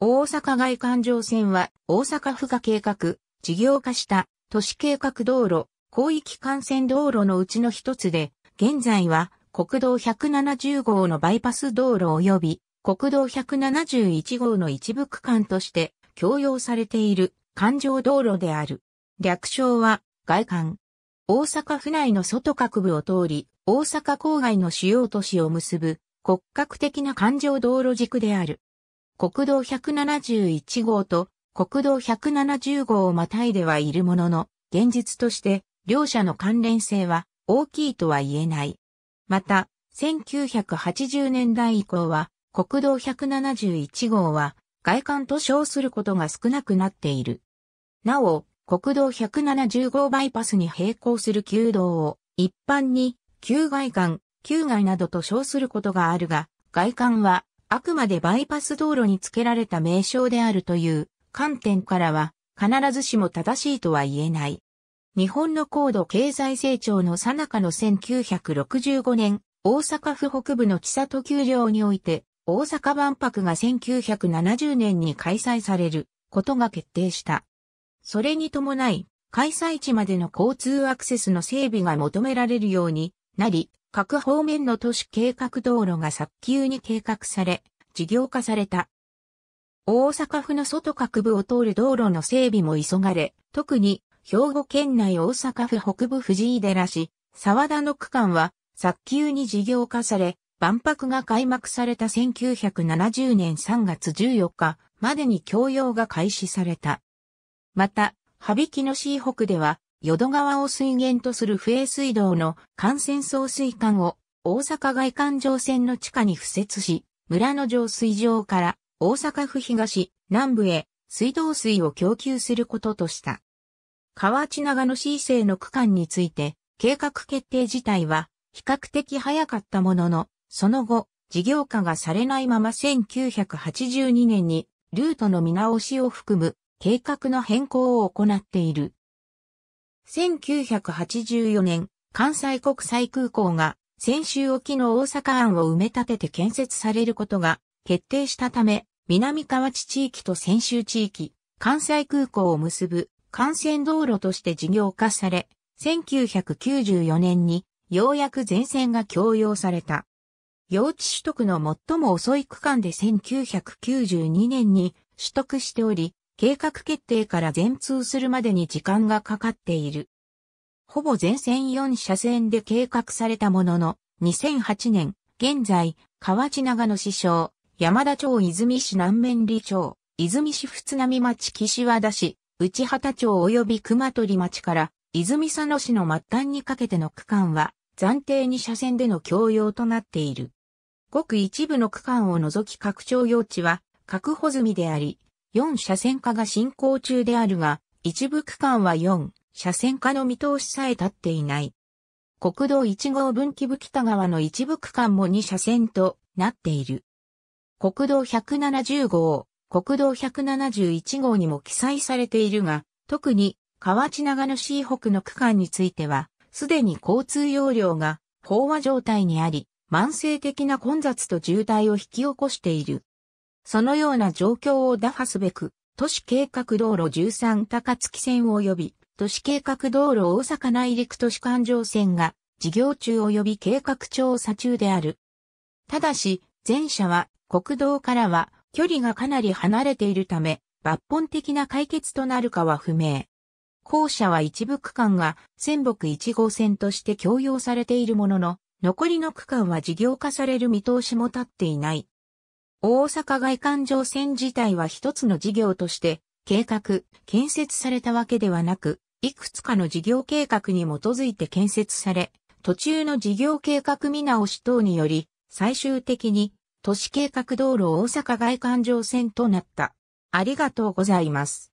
大阪外環状線は大阪府が計画、事業化した都市計画道路、広域幹線道路のうちの一つで、現在は国道170号のバイパス道路及び国道171号の一部区間として共用されている環状道路である。略称は外環。大阪府内の外各部を通り、大阪郊外の主要都市を結ぶ骨格的な環状道路軸である。国道171号と国道170号をまたいではいるものの、現実として両者の関連性は大きいとは言えない。また、1980年代以降は国道171号は外観と称することが少なくなっている。なお、国道170号バイパスに並行する旧道を一般に旧外観、旧外などと称することがあるが、外観はあくまでバイパス道路に付けられた名称であるという観点からは、必ずしも正しいとは言えない。日本の高度経済成長の最中の1965年、大阪府北部の千里丘陵において、大阪万博が1970年に開催されることが決定した。それに伴い、開催地までの交通アクセスの整備が求められるようになり、各方面の都市計画道路が早急に計画され、事業化された。大阪府の外各部を通る道路の整備も急がれ、特に兵庫県内大阪府北部藤井寺市、沢田の区間は早急に事業化され、万博が開幕された1970年3月14日までに供用が開始された。また、羽曳野市北では淀川を水源とする不衛水道の幹線送水管を大阪外環状線の地下に敷設し、村の浄水場から大阪府東南部へ水道水を供給することとした。河内長野市政の区間について、計画決定自体は比較的早かったものの、その後、事業化がされないまま1982年にルートの見直しを含む計画の変更を行っている。1984年、関西国際空港が先週沖の大阪湾を埋め立てて建設されることが決定したため、南河内地域と先週地域、関西空港を結ぶ幹線道路として事業化され、1994年にようやく全線が供用された。用地取得の最も遅い区間で1992年に取得しており、計画決定から全通するまでに時間がかかっている。ほぼ全線4車線で計画されたものの、2008年、現在、河内長野市省、山田町泉市南面里町、泉市なみ町岸和田市、内畑町及び熊取町から、泉佐野市の末端にかけての区間は、暫定2車線での共用となっている。ごく一部の区間を除き拡張用地は、確保済みであり、4車線化が進行中であるが、一部区間は4車線化の見通しさえ立っていない。国道1号分岐部北側の一部区間も2車線となっている。国道170号、国道171号にも記載されているが、特に河内長野市北の区間については、すでに交通要領が飽和状態にあり、慢性的な混雑と渋滞を引き起こしている。そのような状況を打破すべく、都市計画道路13高槻線及び、都市計画道路大阪内陸都市環状線が、事業中及び計画調査中である。ただし、前者は国道からは距離がかなり離れているため、抜本的な解決となるかは不明。後者は一部区間が仙北1号線として共用されているものの、残りの区間は事業化される見通しも立っていない。大阪外環状線自体は一つの事業として計画、建設されたわけではなく、いくつかの事業計画に基づいて建設され、途中の事業計画見直し等により、最終的に都市計画道路大阪外環状線となった。ありがとうございます。